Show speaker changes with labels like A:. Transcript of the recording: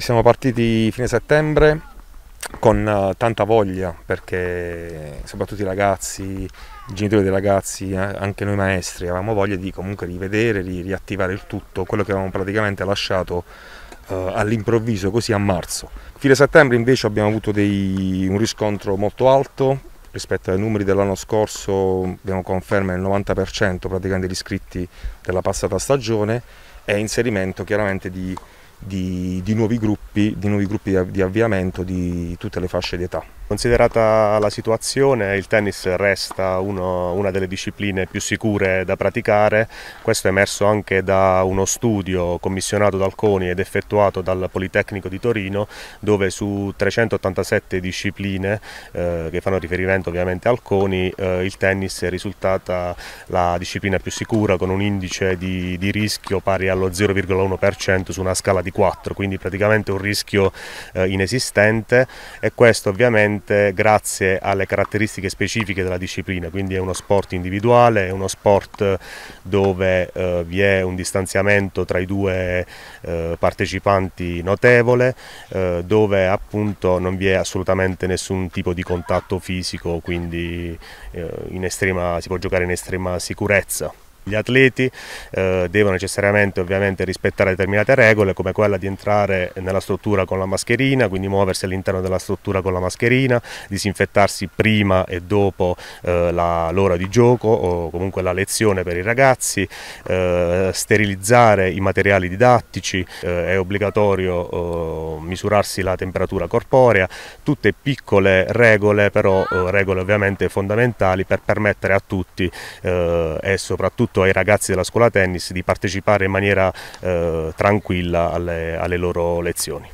A: Siamo partiti fine settembre con eh, tanta voglia perché soprattutto i ragazzi, i genitori dei ragazzi, eh, anche noi maestri avevamo voglia di comunque rivedere, di riattivare il tutto, quello che avevamo praticamente lasciato eh, all'improvviso così a marzo. Fine settembre invece abbiamo avuto dei, un riscontro molto alto rispetto ai numeri dell'anno scorso, abbiamo conferma del 90% praticamente degli iscritti della passata stagione e inserimento chiaramente di di, di nuovi gruppi, di nuovi gruppi di avviamento di tutte le fasce d'età.
B: Considerata la situazione, il tennis resta uno, una delle discipline più sicure da praticare, questo è emerso anche da uno studio commissionato dal CONI ed effettuato dal Politecnico di Torino, dove su 387 discipline eh, che fanno riferimento ovviamente al CONI, eh, il tennis è risultata la disciplina più sicura con un indice di, di rischio pari allo 0,1% su una scala di 4, quindi praticamente un rischio eh, inesistente e questo ovviamente sicuramente grazie alle caratteristiche specifiche della disciplina, quindi è uno sport individuale, è uno sport dove eh, vi è un distanziamento tra i due eh, partecipanti notevole, eh, dove appunto non vi è assolutamente nessun tipo di contatto fisico, quindi eh, estrema, si può giocare in estrema sicurezza. Gli atleti eh, devono necessariamente ovviamente rispettare determinate regole come quella di entrare nella struttura con la mascherina, quindi muoversi all'interno della struttura con la mascherina, disinfettarsi prima e dopo eh, l'ora di gioco o comunque la lezione per i ragazzi, eh, sterilizzare i materiali didattici, eh, è obbligatorio eh, misurarsi la temperatura corporea, tutte piccole regole però eh, regole ovviamente fondamentali per permettere a tutti e soprattutto soprattutto ai ragazzi della scuola tennis di partecipare in maniera eh, tranquilla alle, alle loro lezioni.